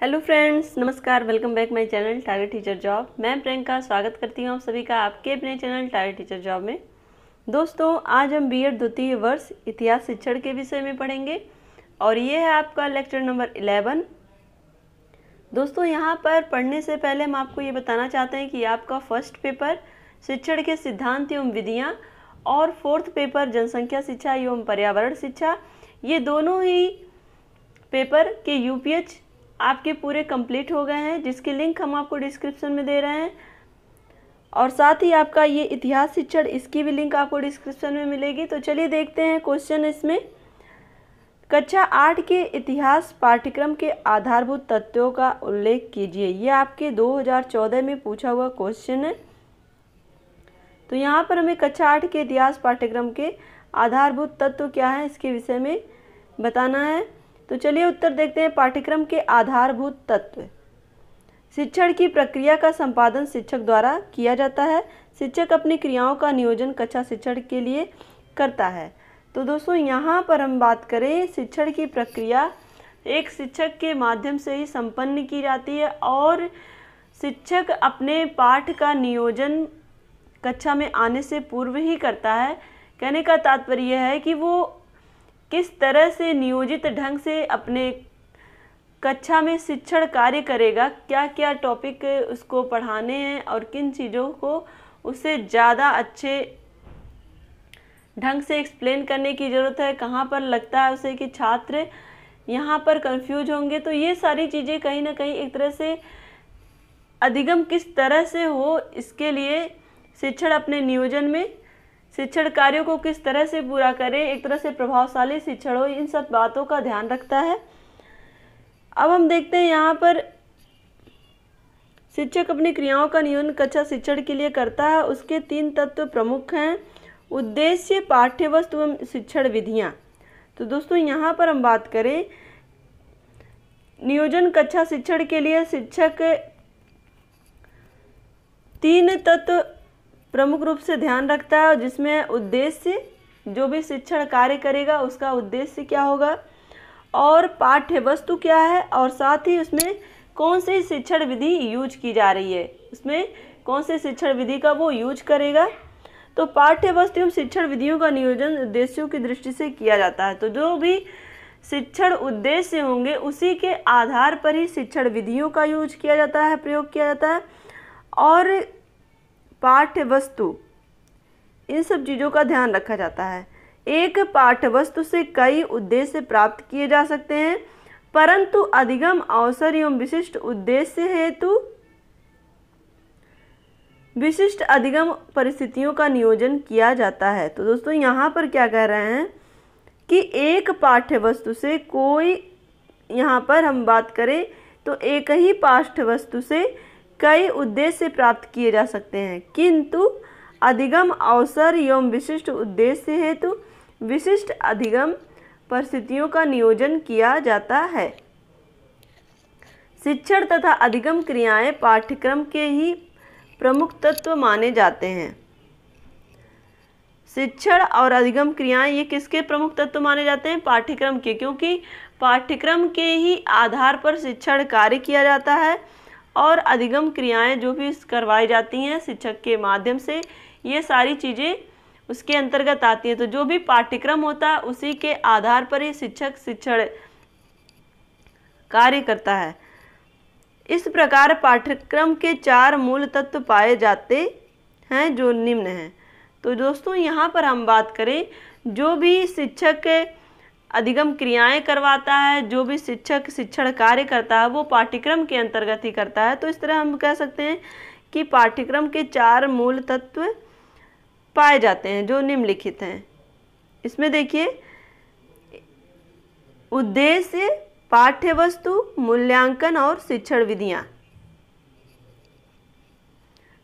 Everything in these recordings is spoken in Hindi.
हेलो फ्रेंड्स नमस्कार welcome back my channel target teacher job मैं प्रियंका स्वागत करती हूँ आप सभी का आपके अपने चैनल टारगेट टीचर जॉब में दोस्तों आज हम बीएड द्वितीय वर्ष इतिहास शिक्षण के विषय में पढ़ेंगे और ये है आपका लेक्चर नंबर इलेवन दोस्तों यहाँ पर पढ़ने से पहले हम आपको ये बताना चाहते हैं कि आपका फर्स्ट पेपर शिक्षण के सिद्धांत एवं विधियाँ और फोर्थ पेपर जनसंख्या शिक्षा एवं पर्यावरण शिक्षा ये दोनों ही पेपर के यूपीएच आपके पूरे कंप्लीट हो गए हैं जिसकी लिंक हम आपको डिस्क्रिप्शन में दे रहे हैं और साथ ही आपका ये इतिहास शिक्षण इसकी भी लिंक आपको डिस्क्रिप्शन में मिलेगी तो चलिए देखते हैं क्वेश्चन इसमें कक्षा आठ के इतिहास पाठ्यक्रम के आधारभूत तत्वों का उल्लेख कीजिए ये आपके 2014 में पूछा हुआ क्वेश्चन है तो यहाँ पर हमें कक्षा आठ के इतिहास पाठ्यक्रम के आधारभूत तत्व क्या है इसके विषय में बताना है तो चलिए उत्तर देखते हैं पाठ्यक्रम के आधारभूत तत्व शिक्षण की प्रक्रिया का संपादन शिक्षक द्वारा किया जाता है शिक्षक अपनी क्रियाओं का नियोजन कक्षा शिक्षण के लिए करता है तो दोस्तों यहाँ पर हम बात करें शिक्षण की प्रक्रिया एक शिक्षक के माध्यम से ही संपन्न की जाती है और शिक्षक अपने पाठ का नियोजन कक्षा में आने से पूर्व ही करता है कहने का तात्पर्य यह है कि वो किस तरह से नियोजित ढंग से अपने कक्षा में शिक्षण कार्य करेगा क्या क्या टॉपिक उसको पढ़ाने हैं और किन चीज़ों को उसे ज़्यादा अच्छे ढंग से एक्सप्लेन करने की ज़रूरत है कहाँ पर लगता है उसे कि छात्र यहाँ पर कंफ्यूज होंगे तो ये सारी चीज़ें कहीं ना कहीं एक तरह से अधिगम किस तरह से हो इसके लिए शिक्षण अपने नियोजन में शिक्षण कार्यों को किस तरह से पूरा करें एक तरह से प्रभावशाली शिक्षण हो इन सब बातों का ध्यान रखता है अब हम देखते हैं यहाँ पर शिक्षक अपनी क्रियाओं का नियोजन कक्षा शिक्षण के लिए करता है उसके तीन तत्व प्रमुख हैं उद्देश्य पाठ्य वस्तु एवं शिक्षण विधियाँ तो दोस्तों यहाँ पर हम बात करें नियोजन कक्षा शिक्षण के लिए शिक्षक तीन तत्व प्रमुख रूप से ध्यान रखता है और जिसमें उद्देश्य जो भी शिक्षण कार्य करेगा उसका उद्देश्य क्या होगा और पाठ्य वस्तु क्या है और साथ ही उसमें कौन सी शिक्षण विधि यूज की जा रही है उसमें कौन से शिक्षण विधि का वो यूज करेगा तो पाठ्य वस्तु एवं शिक्षण विधियों का नियोजन उद्देश्यों की दृष्टि से किया जाता है तो जो भी शिक्षण उद्देश्य होंगे उसी के आधार पर ही शिक्षण विधियों का यूज किया जाता है प्रयोग किया जाता है और पाठ्य वस्तु इन सब चीज़ों का ध्यान रखा जाता है एक पाठ्य वस्तु से कई उद्देश्य प्राप्त किए जा सकते हैं परंतु अधिगम अवसर एवं विशिष्ट उद्देश्य हेतु विशिष्ट अधिगम परिस्थितियों का नियोजन किया जाता है तो दोस्तों यहाँ पर क्या कह रहे हैं कि एक पाठ्य वस्तु से कोई यहाँ पर हम बात करें तो एक ही पाठ्य वस्तु से कई उद्देश्य प्राप्त किए जा सकते हैं किंतु अधिगम अवसर एवं विशिष्ट उद्देश्य हेतु विशिष्ट अधिगम परिस्थितियों का नियोजन किया जाता है शिक्षण तथा अधिगम क्रियाएं पाठ्यक्रम के ही प्रमुख तत्व माने जाते हैं शिक्षण और अधिगम क्रियाएं ये किसके प्रमुख तत्व माने जाते हैं पाठ्यक्रम के क्योंकि पाठ्यक्रम के ही आधार पर शिक्षण कार्य किया जाता है और अधिगम क्रियाएं जो भी करवाई जाती हैं शिक्षक के माध्यम से ये सारी चीज़ें उसके अंतर्गत आती हैं तो जो भी पाठ्यक्रम होता है उसी के आधार पर ही शिक्षक शिक्षण कार्य करता है इस प्रकार पाठ्यक्रम के चार मूल तत्व पाए जाते हैं जो निम्न हैं तो दोस्तों यहाँ पर हम बात करें जो भी शिक्षक अधिगम क्रियाएं करवाता है जो भी शिक्षक शिक्षण कार्य करता है वो पाठ्यक्रम के अंतर्गत ही करता है तो इस तरह हम कह सकते हैं कि पाठ्यक्रम के चार मूल तत्व पाए जाते हैं जो निम्नलिखित हैं इसमें देखिए उद्देश्य पाठ्य वस्तु मूल्यांकन और शिक्षण विधियाँ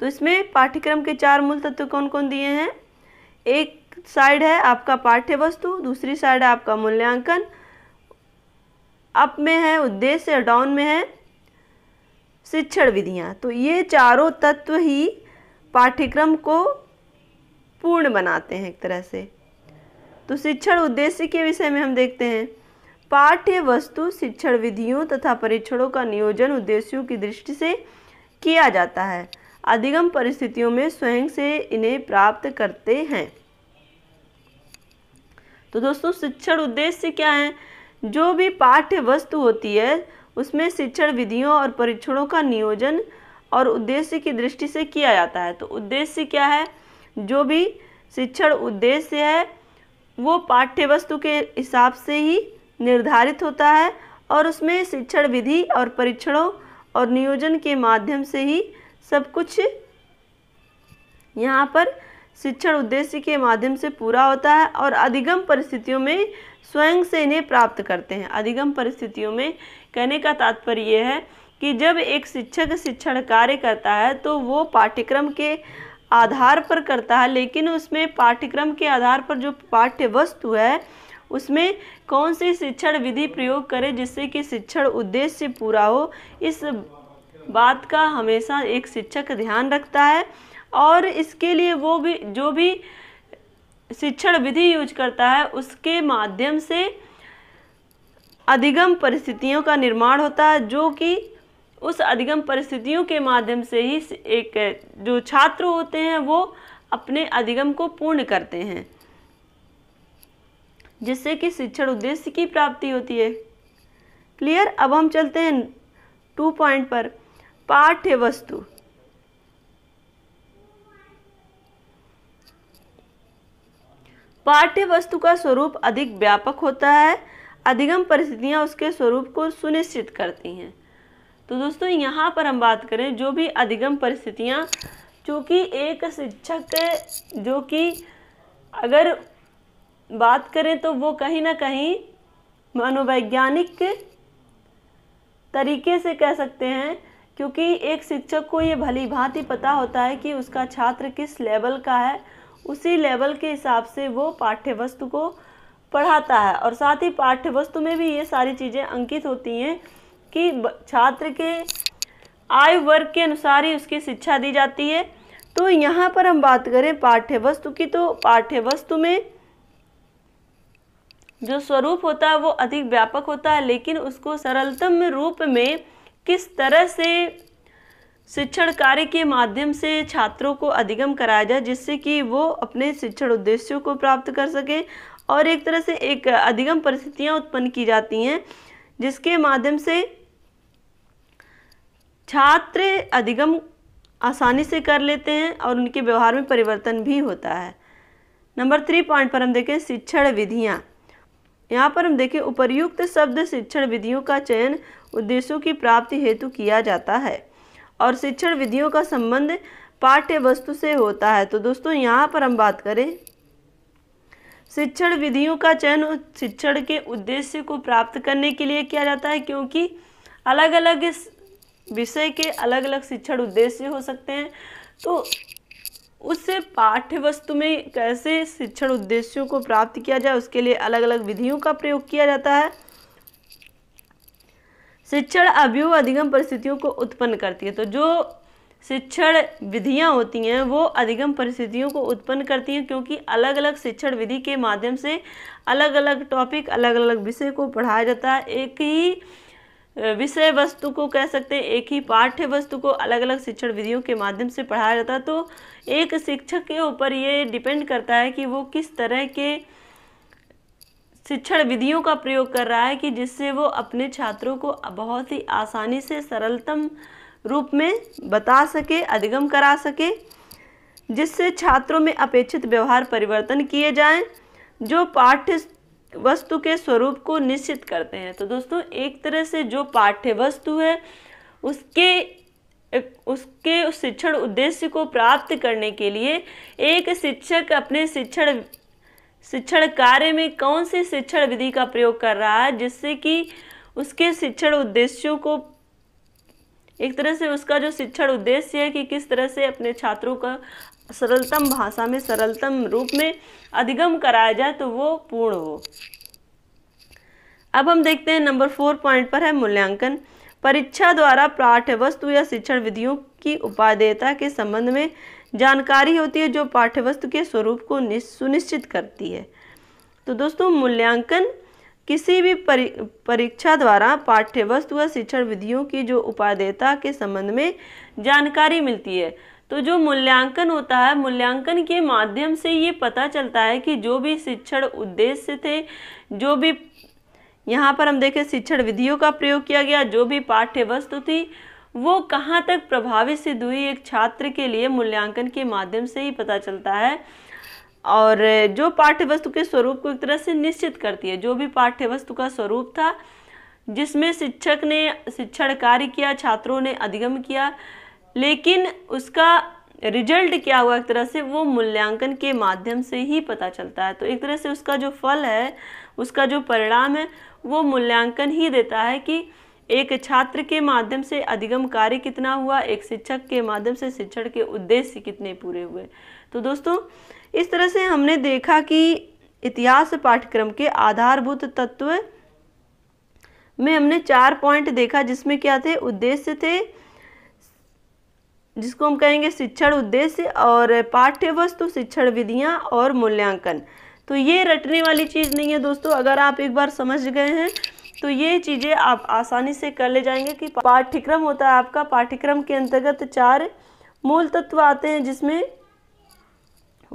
तो इसमें पाठ्यक्रम के चार मूल तत्व कौन कौन दिए हैं एक साइड है आपका पाठ्य वस्तु दूसरी साइड है आपका मूल्यांकन अप में है उद्देश्य और डाउन में है शिक्षण विधियाँ तो ये चारों तत्व ही पाठ्यक्रम को पूर्ण बनाते हैं एक तरह से तो शिक्षण उद्देश्य के विषय में हम देखते हैं पाठ्य वस्तु शिक्षण विधियों तथा परीक्षणों का नियोजन उद्देश्यों की दृष्टि से किया जाता है अधिगम परिस्थितियों में स्वयं से इन्हें प्राप्त करते हैं तो दोस्तों शिक्षण उद्देश्य क्या है जो भी पाठ्य वस्तु होती है उसमें शिक्षण विधियों और परीक्षणों का नियोजन और उद्देश्य की दृष्टि से किया जाता है तो उद्देश्य क्या है जो भी शिक्षण उद्देश्य है वो पाठ्य वस्तु के हिसाब से ही निर्धारित होता है और उसमें शिक्षण विधि और परीक्षणों और नियोजन के माध्यम से ही सब कुछ यहाँ पर शिक्षण उद्देश्य के माध्यम से पूरा होता है और अधिगम परिस्थितियों में स्वयं से इन्हें प्राप्त करते हैं अधिगम परिस्थितियों में कहने का तात्पर्य यह है कि जब एक शिक्षक शिक्षण कार्य करता है तो वो पाठ्यक्रम के आधार पर करता है लेकिन उसमें पाठ्यक्रम के आधार पर जो पाठ्य वस्तु है उसमें कौन सी शिक्षण विधि प्रयोग करें जिससे कि शिक्षण उद्देश्य पूरा हो इस बात का हमेशा एक शिक्षक ध्यान रखता है और इसके लिए वो भी जो भी शिक्षण विधि यूज करता है उसके माध्यम से अधिगम परिस्थितियों का निर्माण होता है जो कि उस अधिगम परिस्थितियों के माध्यम से ही एक जो छात्र होते हैं वो अपने अधिगम को पूर्ण करते हैं जिससे कि शिक्षण उद्देश्य की प्राप्ति होती है क्लियर अब हम चलते हैं टू पॉइंट पर पाठ्य वस्तु पाठ्य वस्तु का स्वरूप अधिक व्यापक होता है अधिगम परिस्थितियाँ उसके स्वरूप को सुनिश्चित करती हैं तो दोस्तों यहाँ पर हम बात करें जो भी अधिगम परिस्थितियाँ चूँकि एक शिक्षक जो कि अगर बात करें तो वो कहीं ना कहीं मनोवैज्ञानिक तरीके से कह सकते हैं क्योंकि एक शिक्षक को ये भली भांति पता होता है कि उसका छात्र किस लेवल का है उसी लेवल के हिसाब से वो पाठ्य वस्तु को पढ़ाता है और साथ ही पाठ्य वस्तु में भी ये सारी चीज़ें अंकित होती हैं कि छात्र के आयु वर्ग के अनुसार ही उसकी शिक्षा दी जाती है तो यहाँ पर हम बात करें पाठ्य वस्तु की तो पाठ्य वस्तु में जो स्वरूप होता है वो अधिक व्यापक होता है लेकिन उसको सरलतम रूप में किस तरह से शिक्षण कार्य के माध्यम से छात्रों को अधिगम कराया जाए जिससे कि वो अपने शिक्षण उद्देश्यों को प्राप्त कर सके और एक तरह से एक अधिगम परिस्थितियां उत्पन्न की जाती हैं जिसके माध्यम से छात्र अधिगम आसानी से कर लेते हैं और उनके व्यवहार में परिवर्तन भी होता है नंबर थ्री पॉइंट पर हम देखें शिक्षण विधियाँ यहाँ पर हम देखें उपर्युक्त शब्द शिक्षण विधियों का चयन उद्देश्यों की प्राप्ति हेतु किया जाता है और शिक्षण विधियों का संबंध पाठ्य वस्तु से होता है तो दोस्तों यहाँ पर हम बात करें शिक्षण विधियों का चयन शिक्षण के उद्देश्य को प्राप्त करने के लिए किया जाता है क्योंकि अलग अलग विषय के अलग अलग शिक्षण उद्देश्य हो सकते हैं तो उससे पाठ्य वस्तु में कैसे शिक्षण उद्देश्यों को प्राप्त किया जाए उसके लिए अलग अलग विधियों का प्रयोग किया जाता है शिक्षण अभियोग अधिगम परिस्थितियों को उत्पन्न करती है तो जो शिक्षण विधियाँ होती हैं वो अधिगम परिस्थितियों को उत्पन्न करती हैं क्योंकि अलग अलग शिक्षण विधि के माध्यम से अलग अलग टॉपिक अलग अलग विषय को पढ़ाया जाता है एक ही विषय वस्तु को कह सकते हैं एक ही पाठ्य वस्तु को अलग अलग शिक्षण विधियों के माध्यम से पढ़ाया जाता है तो एक शिक्षक के ऊपर ये डिपेंड करता है कि वो किस तरह के शिक्षण विधियों का प्रयोग कर रहा है कि जिससे वो अपने छात्रों को बहुत ही आसानी से सरलतम रूप में बता सके अधिगम करा सके जिससे छात्रों में अपेक्षित व्यवहार परिवर्तन किए जाएं जो पाठ्य वस्तु के स्वरूप को निश्चित करते हैं तो दोस्तों एक तरह से जो पाठ्य वस्तु है उसके उसके शिक्षण उद्देश्य को प्राप्त करने के लिए एक शिक्षक अपने शिक्षण शिक्षण कार्य में कौन सी शिक्षण विधि का प्रयोग कर रहा है जिससे कि उसके शिक्षण उद्देश्यों को एक तरह से उसका जो शिक्षण उद्देश्य है कि किस तरह से अपने छात्रों का सरलतम भाषा में सरलतम रूप में अधिगम कराया जाए तो वो पूर्ण हो अब हम देखते हैं नंबर फोर पॉइंट पर है मूल्यांकन परीक्षा द्वारा पाठ्य वस्तु या शिक्षण विधियों की उपादेयता के संबंध में जानकारी होती है जो पाठ्यवस्तु के स्वरूप को सुनिश्चित करती है तो दोस्तों मूल्यांकन किसी भी परीक्षा द्वारा पाठ्य वस्तु व शिक्षण विधियों की जो उपादेयता के संबंध में जानकारी मिलती है तो जो मूल्यांकन होता है मूल्यांकन के माध्यम से ये पता चलता है कि जो भी शिक्षण उद्देश्य थे जो भी यहाँ पर हम देखें शिक्षण विधियों का प्रयोग किया गया जो भी पाठ्य वस्तु थी वो कहाँ तक प्रभावित सिद्ध हुई एक छात्र के लिए मूल्यांकन के माध्यम से ही पता चलता है और जो पाठ्य वस्तु के स्वरूप को एक तरह से निश्चित करती है जो भी पाठ्य वस्तु का स्वरूप था जिसमें शिक्षक ने शिक्षण कार्य किया छात्रों ने अधिगम किया लेकिन उसका रिजल्ट क्या हुआ एक तरह से वो मूल्यांकन के माध्यम से ही पता चलता है तो एक तरह से उसका जो फल है उसका जो परिणाम है वो मूल्यांकन ही देता है कि एक छात्र के माध्यम से अधिगम कार्य कितना हुआ एक शिक्षक के माध्यम से शिक्षण के उद्देश्य कितने पूरे हुए तो दोस्तों इस तरह से हमने देखा कि इतिहास पाठ्यक्रम के आधारभूत तत्व में हमने चार पॉइंट देखा जिसमें क्या थे उद्देश्य थे जिसको हम कहेंगे शिक्षण उद्देश्य और पाठ्य वस्तु शिक्षण विधियाँ और मूल्यांकन तो ये रटने वाली चीज़ नहीं है दोस्तों अगर आप एक बार समझ गए हैं तो ये चीज़ें आप आसानी से कर ले जाएंगे कि पाठ्यक्रम होता है आपका पाठ्यक्रम के अंतर्गत चार मूल तत्व आते हैं जिसमें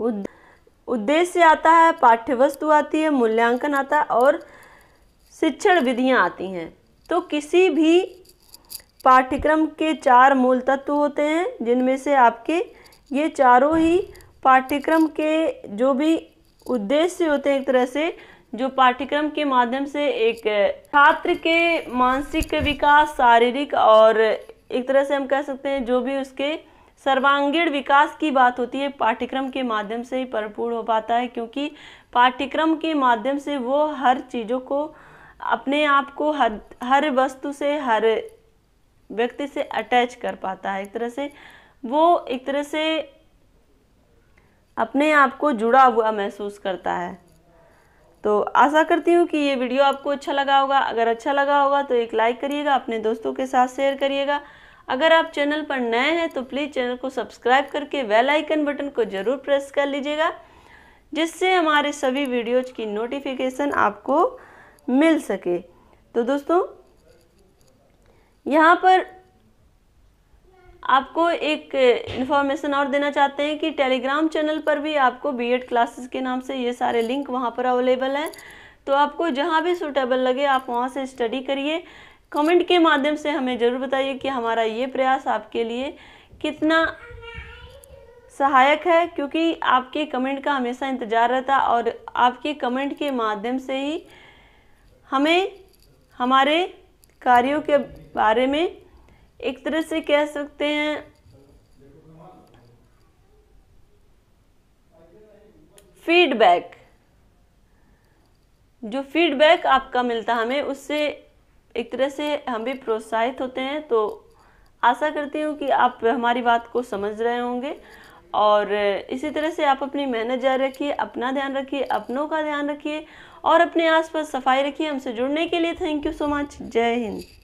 उद्देश्य आता है पाठ्य वस्तु आती है मूल्यांकन आता है और शिक्षण विधियाँ आती हैं तो किसी भी पाठ्यक्रम के चार मूल तत्व होते हैं जिनमें से आपके ये चारों ही पाठ्यक्रम के जो भी उद्देश्य होते हैं एक तरह से जो पाठ्यक्रम के माध्यम से एक छात्र के मानसिक विकास शारीरिक और एक तरह से हम कह सकते हैं जो भी उसके सर्वांगीण विकास की बात होती है पाठ्यक्रम के माध्यम से ही परिपूर्ण हो पाता है क्योंकि पाठ्यक्रम के माध्यम से वो हर चीज़ों को अपने आप को हर हर वस्तु से हर व्यक्ति से अटैच कर पाता है एक तरह से वो एक तरह से अपने आप को जुड़ा हुआ महसूस करता है तो आशा करती हूँ कि ये वीडियो आपको अच्छा लगा होगा अगर अच्छा लगा होगा तो एक लाइक करिएगा अपने दोस्तों के साथ शेयर करिएगा अगर आप चैनल पर नए हैं तो प्लीज़ चैनल को सब्सक्राइब करके वेल आइकन बटन को ज़रूर प्रेस कर लीजिएगा जिससे हमारे सभी वीडियोज की नोटिफिकेशन आपको मिल सके तो दोस्तों यहाँ पर आपको एक इन्फॉर्मेशन और देना चाहते हैं कि टेलीग्राम चैनल पर भी आपको बीएड क्लासेस के नाम से ये सारे लिंक वहाँ पर अवेलेबल हैं तो आपको जहाँ भी सूटेबल लगे आप वहाँ से स्टडी करिए कमेंट के माध्यम से हमें ज़रूर बताइए कि हमारा ये प्रयास आपके लिए कितना सहायक है क्योंकि आपके कमेंट का हमेशा इंतज़ार रहता और आपके कमेंट के माध्यम से ही हमें हमारे कार्यों के बारे में एक तरह से कह सकते हैं फीडबैक जो फीडबैक आपका मिलता हमें उससे एक तरह से हम भी प्रोत्साहित होते हैं तो आशा करती हूँ कि आप हमारी बात को समझ रहे होंगे और इसी तरह से आप अपनी मेहनत जारी रखिए अपना ध्यान रखिए अपनों का ध्यान रखिए और अपने आसपास सफाई रखिए हमसे जुड़ने के लिए थैंक यू सो मच जय हिंद